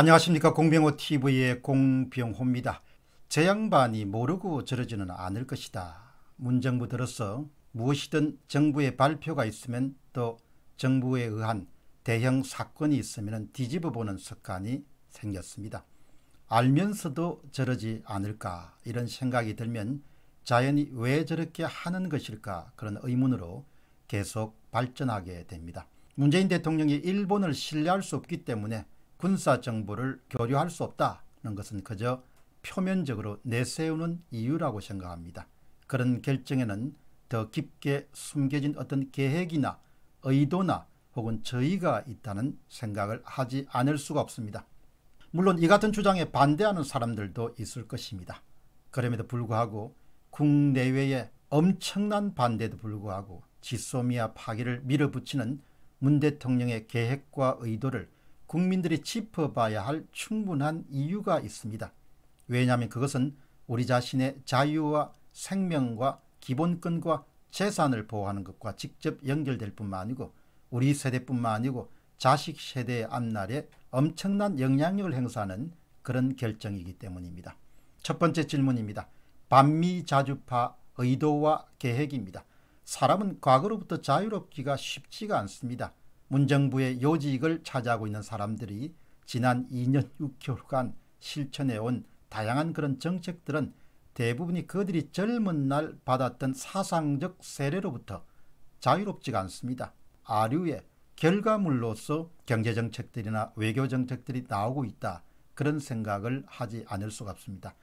안녕하십니까 공병호TV의 공병호입니다. 제 양반이 모르고 저러지는 않을 것이다. 문정부 들어서 무엇이든 정부의 발표가 있으면 또 정부에 의한 대형 사건이 있으면 뒤집어보는 습관이 생겼습니다. 알면서도 저러지 않을까 이런 생각이 들면 자연이 왜 저렇게 하는 것일까 그런 의문으로 계속 발전하게 됩니다. 문재인 대통령이 일본을 신뢰할 수 없기 때문에 군사 정보를 교류할 수 없다는 것은 그저 표면적으로 내세우는 이유라고 생각합니다. 그런 결정에는 더 깊게 숨겨진 어떤 계획이나 의도나 혹은 저의가 있다는 생각을 하지 않을 수가 없습니다. 물론 이 같은 주장에 반대하는 사람들도 있을 것입니다. 그럼에도 불구하고 국내외의 엄청난 반대도 불구하고 지소미아 파기를 밀어붙이는 문 대통령의 계획과 의도를 국민들이 짚어봐야 할 충분한 이유가 있습니다. 왜냐하면 그것은 우리 자신의 자유와 생명과 기본권과 재산을 보호하는 것과 직접 연결될 뿐만 아니고 우리 세대뿐만 아니고 자식 세대의 앞날에 엄청난 영향력을 행사하는 그런 결정이기 때문입니다. 첫 번째 질문입니다. 반미자주파 의도와 계획입니다. 사람은 과거로부터 자유롭기가 쉽지가 않습니다. 문정부의 요직을 차지하고 있는 사람들이 지난 2년 6개월간 실천해온 다양한 그런 정책들은 대부분이 그들이 젊은 날 받았던 사상적 세례로부터 자유롭지가 않습니다. 아류의 결과물로서 경제정책들이나 외교정책들이 나오고 있다. 그런 생각을 하지 않을 수가 없습니다.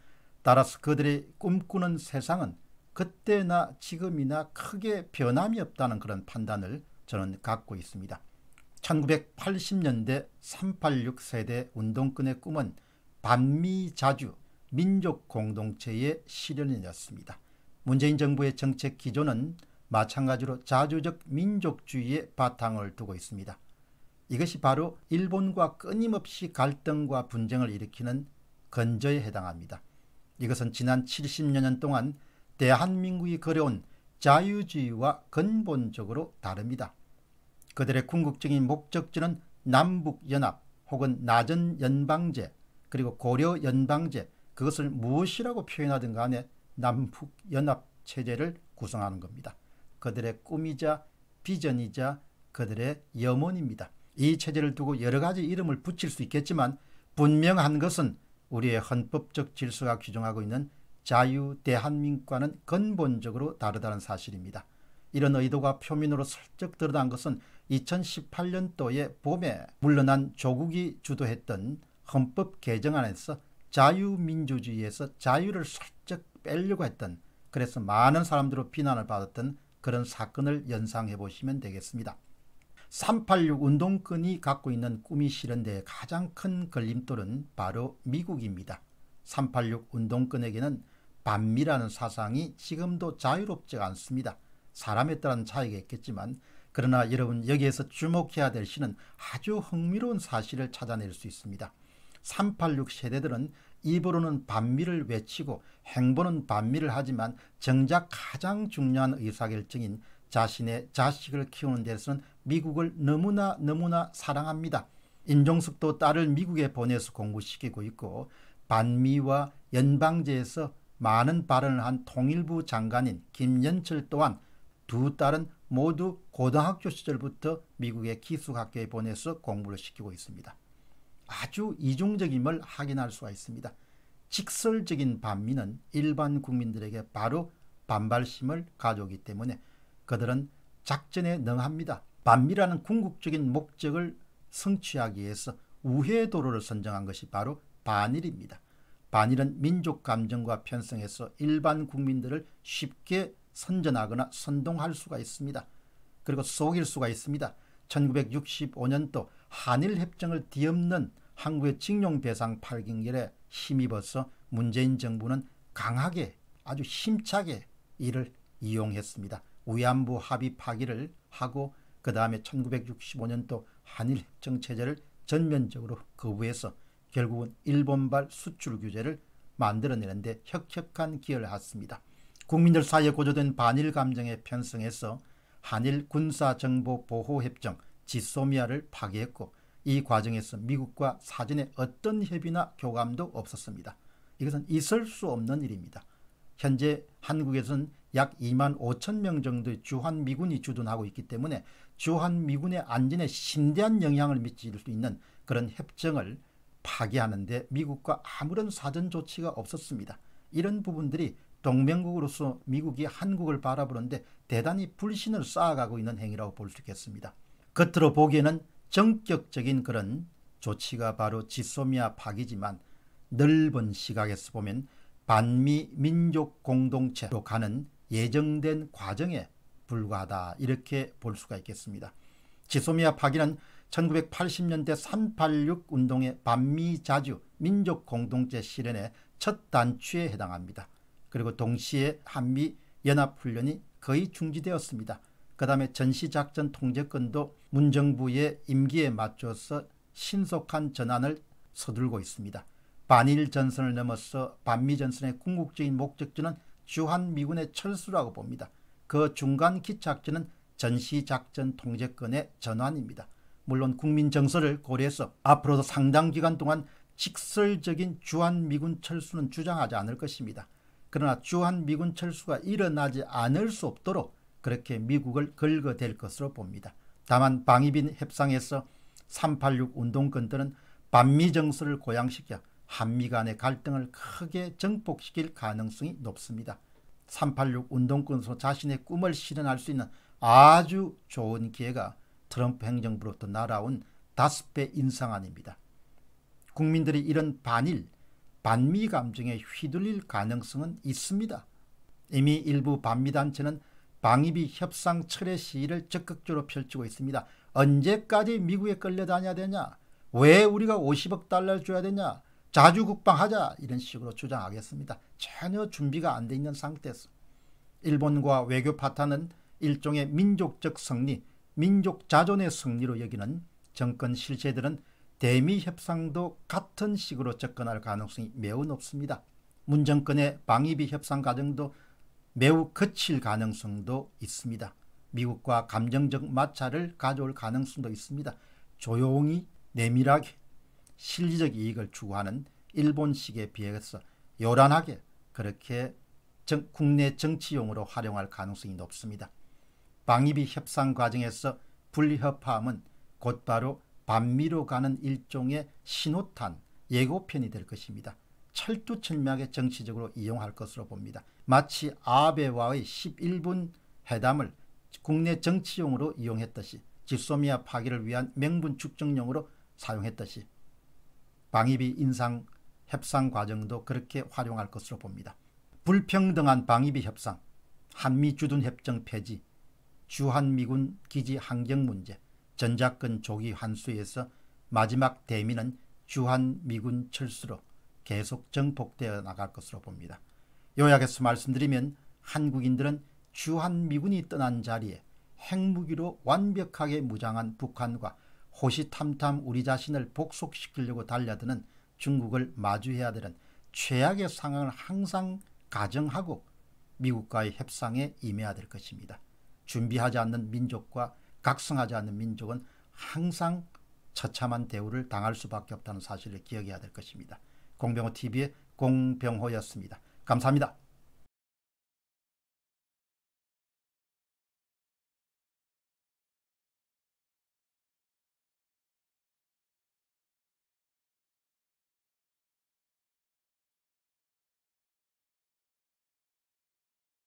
따라서 그들의 꿈꾸는 세상은 그때나 지금이나 크게 변함이 없다는 그런 판단을 저는 갖고 있습니다. 1980년대 386 세대 운동권의 꿈은 반미자주 민족공동체의 실현이었습니다. 문재인 정부의 정책 기조는 마찬가지로 자주적 민족주의의 바탕을 두고 있습니다. 이것이 바로 일본과 끊임없이 갈등과 분쟁을 일으키는 건저에 해당합니다. 이것은 지난 70여년 동안 대한민국이 그려온 자유주의와 근본적으로 다릅니다. 그들의 궁극적인 목적지는 남북연합 혹은 낮은 연방제 그리고 고려 연방제 그것을 무엇이라고 표현하든 간에 남북연합 체제를 구성하는 겁니다. 그들의 꿈이자 비전이자 그들의 염원입니다. 이 체제를 두고 여러 가지 이름을 붙일 수 있겠지만 분명한 것은 우리의 헌법적 질서가 규정하고 있는 자유 대한민국과는 근본적으로 다르다는 사실입니다. 이런 의도가 표면으로 슬쩍 드러난 것은 2018년도에 봄에 물러난 조국이 주도했던 헌법 개정안에서 자유민주주의에서 자유를 살짝 빼려고 했던 그래서 많은 사람들로 비난을 받았던 그런 사건을 연상해 보시면 되겠습니다. 386 운동권이 갖고 있는 꿈이 실현되에 가장 큰 걸림돌은 바로 미국입니다. 386 운동권에게는 반미라는 사상이 지금도 자유롭지 않습니다. 사람에 따른 차이가 있겠지만 그러나 여러분 여기에서 주목해야 될 시는 아주 흥미로운 사실을 찾아낼 수 있습니다. 386 세대들은 입으로는 반미를 외치고 행보는 반미를 하지만 정작 가장 중요한 의사결정인 자신의 자식을 키우는 데서는 미국을 너무나 너무나 사랑합니다. 임종숙도 딸을 미국에 보내서 공부시키고 있고 반미와 연방제에서 많은 발언을 한 통일부 장관인 김연철 또한 두 딸은 모두 고등학교 시절부터 미국의 기숙학교에 보내서 공부를 시키고 있습니다. 아주 이중적임을 확인할 수가 있습니다. 직설적인 반미는 일반 국민들에게 바로 반발심을 가져오기 때문에 그들은 작전에 능합니다. 반미라는 궁극적인 목적을 성취하기 위해서 우회 도로를 선정한 것이 바로 반일입니다. 반일은 민족 감정과 편성해서 일반 국민들을 쉽게 선전하거나 선동할 수가 있습니다. 그리고 속일 수가 있습니다. 1965년도 한일협정을 뒤엎는 한국의 징용배상 8경결에 힘입어서 문재인 정부는 강하게 아주 힘차게 이를 이용했습니다. 위안부 합의 파기를 하고 그 다음에 1965년도 한일협정 체제를 전면적으로 거부해서 결국은 일본발 수출 규제를 만들어내는데 혁혁한 기여를 했습니다. 국민들 사이에 고조된 반일 감정에 편승해서 한일 군사정보보호협정 지소미아를 파기했고 이 과정에서 미국과 사전에 어떤 협의나 교감도 없었습니다. 이것은 있을 수 없는 일입니다. 현재 한국에서는 약 2만 5천 명 정도의 주한미군이 주둔하고 있기 때문에 주한미군의 안전에 신대한 영향을 미칠 수 있는 그런 협정을 파기하는데 미국과 아무런 사전 조치가 없었습니다. 이런 부분들이 동맹국으로서 미국이 한국을 바라보는데 대단히 불신을 쌓아가고 있는 행위라고 볼 수 있겠습니다. 겉으로 보기에는 정격적인 그런 조치가 바로 지소미아 파기지만 넓은 시각에서 보면 반미 민족 공동체로 가는 예정된 과정에 불과하다 이렇게 볼 수가 있겠습니다. 지소미아 파기는 1980년대 386 운동의 반미 자주 민족 공동체 실현의 첫 단추에 해당합니다. 그리고 동시에 한미 연합훈련이 거의 중지되었습니다. 그 다음에 전시작전 통제권도 문정부의 임기에 맞춰서 신속한 전환을 서둘고 있습니다. 반일 전선을 넘어서 반미 전선의 궁극적인 목적지는 주한미군의 철수라고 봅니다. 그 중간 기착지는 전시작전 통제권의 전환입니다. 물론 국민 정서를 고려해서 앞으로도 상당 기간 동안 직설적인 주한미군 철수는 주장하지 않을 것입니다. 그러나 주한 미군 철수가 일어나지 않을 수 없도록 그렇게 미국을 긁어댈 것으로 봅니다. 다만 방위빈 협상에서 386 운동권들은 반미 정서를 고양시켜 한미 간의 갈등을 크게 정폭시킬 가능성이 높습니다. 386 운동권으로 자신의 꿈을 실현할 수 있는 아주 좋은 기회가 트럼프 행정부로부터 날아온 다섯 배 인상안입니다. 국민들이 이런 반일, 반미 감정에 휘둘릴 가능성은 있습니다. 이미 일부 반미 단체는 방위비 협상 철회 시위를 적극적으로 펼치고 있습니다. 언제까지 미국에 끌려다녀야 되냐? 왜 우리가 50억 달러를 줘야 되냐? 자주 국방하자 이런 식으로 주장하겠습니다. 전혀 준비가 안 돼 있는 상태에서 일본과 외교 파탄은 일종의 민족적 승리, 민족 자존의 승리로 여기는 정권 실세들은 대미 협상도 같은 식으로 접근할 가능성이 매우 높습니다. 문정권의 방위비 협상 과정도 매우 거칠 가능성도 있습니다. 미국과 감정적 마찰을 가져올 가능성도 있습니다. 조용히 내밀하게 실리적 이익을 추구하는 일본식에 비해서 요란하게 그렇게 정, 국내 정치용으로 활용할 가능성이 높습니다. 방위비 협상 과정에서 불협화음은 곧바로 반미로 가는 일종의 신호탄, 예고편이 될 것입니다. 철두철미하게 정치적으로 이용할 것으로 봅니다. 마치 아베와의 11분 회담을 국내 정치용으로 이용했듯이 질소미아 파기를 위한 명분 축정용으로 사용했듯이 방위비 인상 협상 과정도 그렇게 활용할 것으로 봅니다. 불평등한 방위비 협상, 한미 주둔 협정 폐지, 주한미군 기지 환경 문제, 전작권 조기 환수에서 마지막 대미는 주한미군 철수로 계속 정복되어 나갈 것으로 봅니다. 요약해서 말씀드리면 한국인들은 주한미군이 떠난 자리에 핵무기로 완벽하게 무장한 북한과 호시탐탐 우리 자신을 복속시키려고 달려드는 중국을 마주해야 되는 최악의 상황을 항상 가정하고 미국과의 협상에 임해야 될 것입니다. 준비하지 않는 민족과 각성하지 않는 민족은 항상 처참한 대우를 당할 수밖에 없다는 사실을 기억해야 될 것입니다. 공병호TV의 공병호였습니다. 감사합니다.